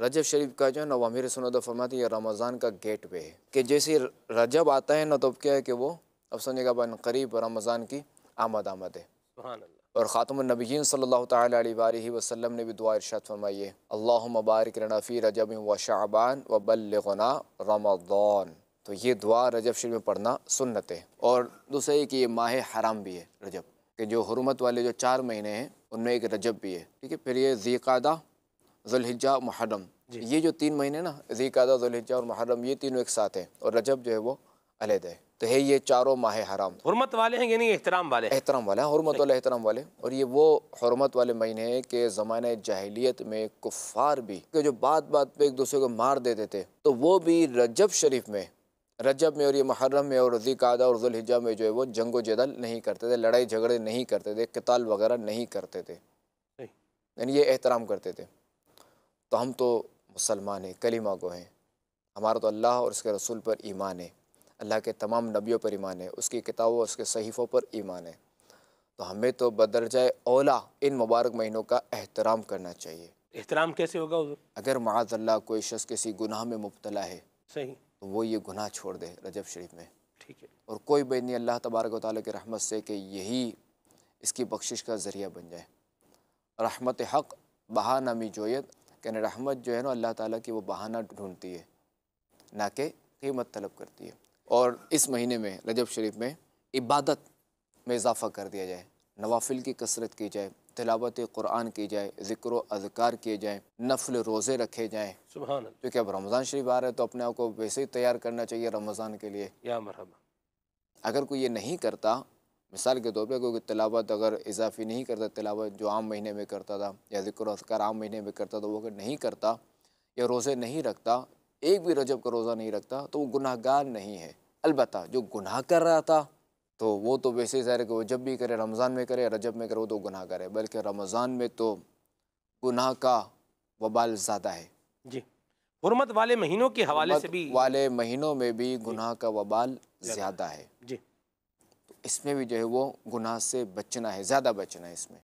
रजब शरीफ का जो है ना वमीर सुनद फरमाती है रमज़ान का गेट वे है कि जैसे रजब आता है ना तो क्या है कि वो अब समझेगा बन करीब रमज़ान की आमद आमद है और ख़ातमनबीन सल्ला वसम ने भी दुआ इरशाद फरमाई है अल्लाह मुबारक रनफ़ी रजब व शाबान व बलगना रमदान तो ये दुआ रजब शरीफ में पढ़ना सुन्नत है और दूसरा ये कि ये माह हराम भी है रजब के जो हरमत वाले जो चार महीने हैं उनमें एक रजब भी है ठीक है फिर ये जीकादा जुल्हिजा मुहर्रम ये जो तीन महीने ना जी कादा जुल्हिजा और मुहर्रम ये तीनों एक साथ हैं और रजब जो है वो अलहद है तो है ये चारों माह हराम हरमत वाले हैं यानी एहतराम वाले एहतराम वाले हरमत वाले एहतराम वाले और ये वो हरमत वाले महीने हैं कि ज़माने जाहलीत में कुफ़ार भी के जो बात बात पे एक दूसरे को मार देते थे तो वो भी रजब शरीफ में रजब में और ये मुहर्रम में और रजी कादा और जुलहिजा में जो है वो जंगो जदल नहीं करते थे लड़ाई झगड़े नहीं करते थे कताल वगैरह नहीं करते थे यानी ये एहतराम करते थे तो हम तो मुसलमान हैं कलीमा गो हैं हमारा तो अल्लाह और उसके रसूल पर ईमान है अल्लाह के तमाम नबियों पर ईमान है उसकी किताबों और उसके सहीफ़ों पर ईमान है तो हमें तो बदरजा ओला इन मुबारक महीनों का एहतराम करना चाहिए एहतराम कैसे होगा अगर माजल्ला कोई शख्स किसी गुनाह में मुबतला है सही तो वो ये गुनाह छोड़ दे रजब शरीफ में ठीक है और कोई बैन नहीं अल्लाह तबारक वाली के रहमत से कि यही इसकी बख्शिश का ज़रिया बन जाए रहमत हक़ बहा नामी जोयत कि रहमत जो है ना अल्लाह ताला की वो बहाना ढूंढती है ना कि कीमत तलब करती है और इस महीने में रजब शरीफ में इबादत में इजाफ़ा कर दिया जाए नवाफिल की कसरत की जाए तिलावत कुरान की जाए ज़िक्र अजकार किए जाएँ नफल रोज़े रखे जाएँ क्योंकि अब रमज़ान शरीफ आ रहा है तो अपने आप को वैसे ही तैयार करना चाहिए रमज़ान के लिए या मरहबा अगर कोई ये नहीं करता मिसाल के तौर पर क्योंकि तलावत अगर इजाफी नहीं करता तलावत जो आम महीने में करता था या जिक्र असकार आम महीने में करता था वो अगर नहीं करता या रोज़े नहीं रखता एक भी रजब का रोज़ा नहीं रखता तो वो गुनाहगार नहीं है अलबत् जो गुनाह कर रहा था तो वो तो वैसे ज़ाहिर है कि वो जब भी करे रमज़ान में करे रजब में करे वो तो गुनाह करे बल्कि रमज़ान में तो गुनाह का वबाल ज़्यादा है जी हरमत वाले महीनों के हवाले से भी वाले महीनों में भी गुनाह का वबाल ज़्यादा है जी इसमें भी जो है वो गुनाह से बचना है ज़्यादा बचना है इसमें